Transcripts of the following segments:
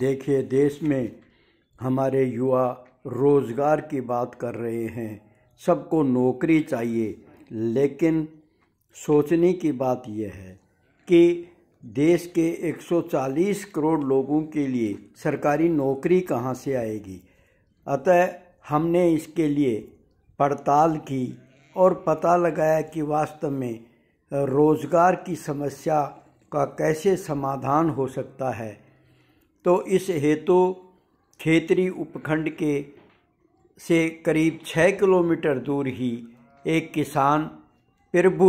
देखिए देश में हमारे युवा रोज़गार की बात कर रहे हैं सबको नौकरी चाहिए लेकिन सोचने की बात यह है कि देश के 140 करोड़ लोगों के लिए सरकारी नौकरी कहाँ से आएगी अतः हमने इसके लिए पड़ताल की और पता लगाया कि वास्तव में रोज़गार की समस्या का कैसे समाधान हो सकता है तो इस हेतु खेतरी उपखंड के से करीब छः किलोमीटर दूर ही एक किसान प्रभु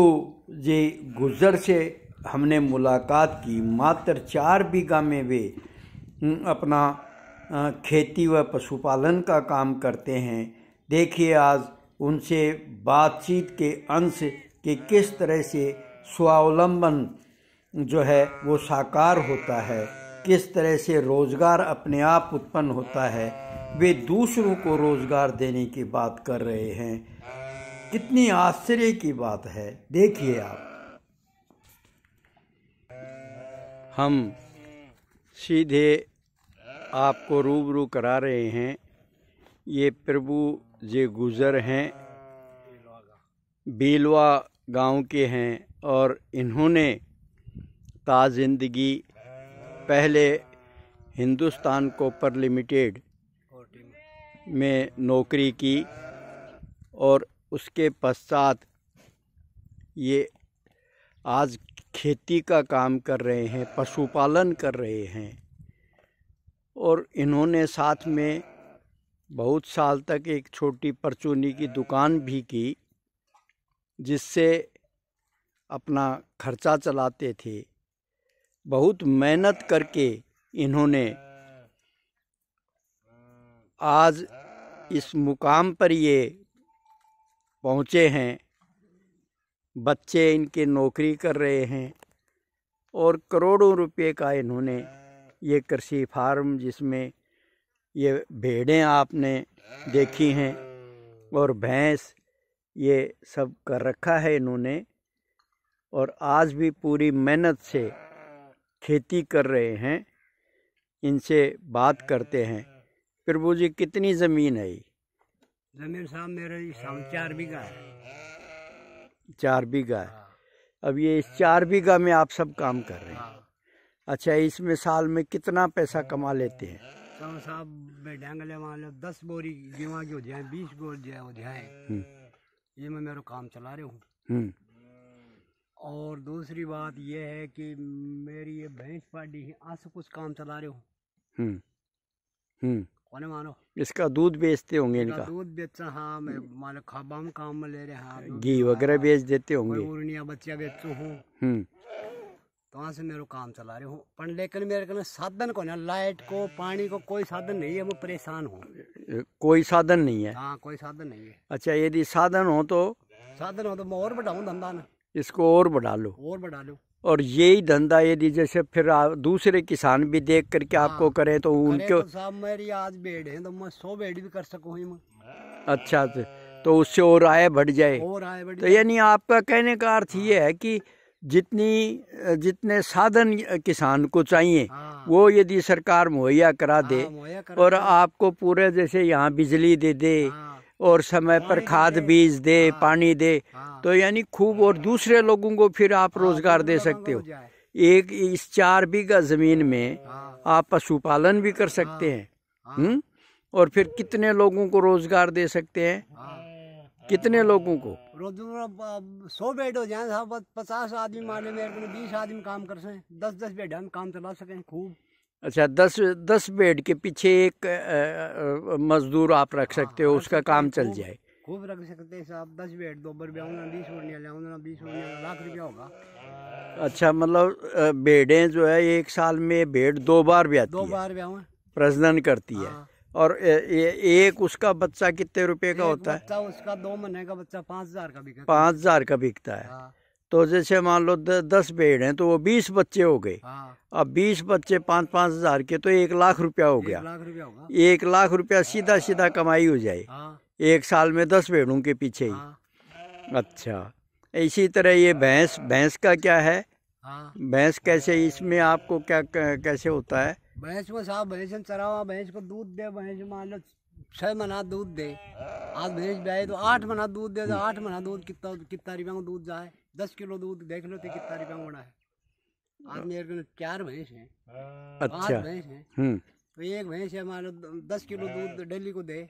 जे गुजर से हमने मुलाकात की मात्र चार बीघा में वे हम्म, अपना खेती व पशुपालन का काम करते हैं देखिए आज उनसे बातचीत के अंश के किस तरह से स्वावलंबन जो है वो साकार होता है किस तरह से रोज़गार अपने आप उत्पन्न होता है वे दूसरों को रोज़गार देने की बात कर रहे हैं कितनी आश्चर्य की बात है देखिए आप हम सीधे आपको रूबरू करा रहे हैं ये प्रभु जे गुज़र हैं बीलवा गांव के हैं और इन्होंने ताज़िंदगी पहले हिंदुस्तान कॉपर लिमिटेड में नौकरी की और उसके पश्चात ये आज खेती का काम कर रहे हैं पशुपालन कर रहे हैं और इन्होंने साथ में बहुत साल तक एक छोटी परचूनी की दुकान भी की जिससे अपना खर्चा चलाते थे बहुत मेहनत करके इन्होंने आज इस मुकाम पर ये पहुँचे हैं बच्चे इनके नौकरी कर रहे हैं और करोड़ों रुपए का इन्होंने ये कृषि फार्म जिसमें ये भेड़ें आपने देखी हैं और भैंस ये सब कर रखा है इन्होंने और आज भी पूरी मेहनत से खेती कर रहे हैं इनसे बात करते हैं प्रभु जी कितनी ज़मीन है ज़मीन साहब मेरे चार बीघा है चार बीघा है हाँ। अब ये इस चार बीघा में आप सब काम कर रहे हैं हाँ। अच्छा इसमें साल में कितना पैसा कमा लेते हैं साहब दस बोरी गेवा जो जाए बीस बोरी जाए हो जाए ये मैं मेरा काम चला रहे हूँ हम्म। और दूसरी बात यह है कि मेरी ये भैंस पार्टी है आज से कुछ काम चला रहे हूँ हम्म, हम्म। कौन मानो इसका दूध बेचते होंगे इनका दूध बेचा हाँ मैं मालक खाबा में काम में ले रहे हैं हाँ, घी हाँ, वगैरह हाँ। बेच देते होंगे उर्निया बच्चा बेचता हूँ हम्म। तो वहाँ से मेरे काम चला रहे हूँ पर लेकिन मेरे को साधन को ना लाइट को पानी को कोई साधन नहीं है मैं परेशान हूँ कोई साधन नहीं है हाँ कोई साधन नहीं है अच्छा यदि साधन हो तो साधन हो तो मैं और बढ़ाऊँ धंधा ना इसको और बढ़ा लो और बढ़ा लो और यही धंधा यदि जैसे फिर दूसरे किसान भी देख करके आपको हाँ। करें तो उनके तो मेरी आज बेड है तो मैं सौ बेड भी कर सकूँ अच्छा तो, तो उससे और आय बढ़ जाए और आय बढ़ तो यानी आपका कहने का अर्थ ये हाँ। है कि जितनी जितने साधन किसान को चाहिए हाँ। वो यदि सरकार मुहैया करा दे करा और आपको पूरे जैसे यहाँ बिजली दे दे और समय पर खाद बीज दे हाँ। पानी दे हाँ। तो यानी खूब और दूसरे लोगों को फिर आप हाँ, रोजगार तो दे सकते हो एक इस चार बीघा जमीन में आप पशुपालन भी कर सकते हैं हम्म और फिर कितने लोगों को रोजगार दे सकते हैं कितने लोगों को सौ बेड हो जाए पचास आदमी मारे मेरे बीस आदमी काम कर सकें दस दस बेड हम काम चला सकें खूब अच्छा दस दस बेड के पीछे एक मजदूर आप रख हाँ, सकते हो उसका काम चल जाए खूब रख सकते हैं साहब दस बेड दो बार ब्याहना बीस उड़ने लिया बीस लाख रुपया होगा अच्छा मतलब बेडे जो है एक साल में बेड दो बार ब्याह दो बार ब्याह प्रजनन करती है हाँ। और ए, ए, एक उसका बच्चा कितने रुपए का होता है उसका दो महीने का बच्चा पाँच हजार का बिकता पाँच हजार का बिकता है हाँ। तो जैसे मान लो दस पेड़ हैं तो वो बीस बच्चे हो गए हाँ। अब बीस बच्चे पाँच पाँच हजार के तो एक लाख रुपया हो गया एक लाख रुपया सीधा सीधा कमाई हो जाए हाँ। एक साल में दस पेड़ों के पीछे ही हाँ। अच्छा इसी तरह ये भैंस भैंस का क्या है भैंस कैसे इसमें आपको क्या कैसे होता है भैंस को साहब भैंस चरावा भैंस को दूध दे भैंस मान लो छह मना दूध दे आज भेज ब्याए तो आठ मना दूध दे तो आठ मना दूध कितना कितना रुपया में दूध जाए दस किलो दूध देख लो तो कितना रुपया में बना है आज मेरे को चार भैंस हैं पाँच अच्छा। भैंस हैं हम्म। तो एक भैंस है हमारे दस किलो दूध डेली को दे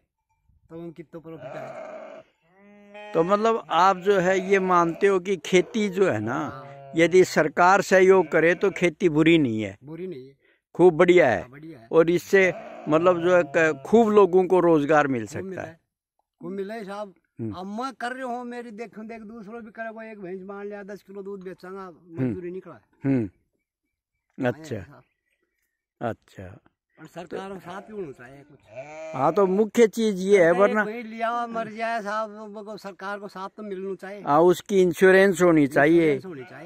तो हम कितना प्रॉफिट आए तो मतलब आप जो है ये मानते हो कि खेती जो है ना हाँ। यदि सरकार सहयोग करे तो खेती बुरी नहीं है बुरी नहीं है खूब बढ़िया है। हाँ, और इससे मतलब जो है खूब लोगों को रोजगार मिल सकता है वो मिले साहब हम्म। अब मैं कर रही हूँ मेरी देख देख दूसरों भी करे एक भैंस मान लिया दस किलो दूध बेचाना हम्म। मजदूरी निकला हम्म। अच्छा अच्छा सरकार साथ क्यों कुछ हाँ तो मुख्य चीज ये है वरना लिया मर जाए साहब सरकार को साफ तो मिलना चाहिए हाँ उसकी इंश्योरेंस होनी चाहिए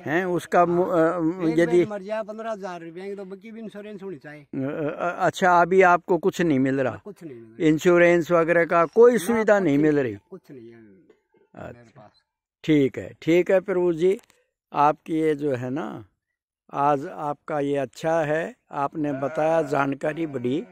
हैं उसका हाँ, यदि मर जाए पंद्रह हजार रूपए तो बाकी भी इंश्योरेंस होनी चाहिए अच्छा अभी आपको कुछ नहीं मिल रहा हाँ, कुछ नहीं इंश्योरेंस वगैरह का कोई सुविधा नहीं मिल रही कुछ नहीं है अच्छा। ठीक है ठीक है प्रभु जी आपकी ये जो है ना आज आपका ये अच्छा है आपने बताया जानकारी बढ़ी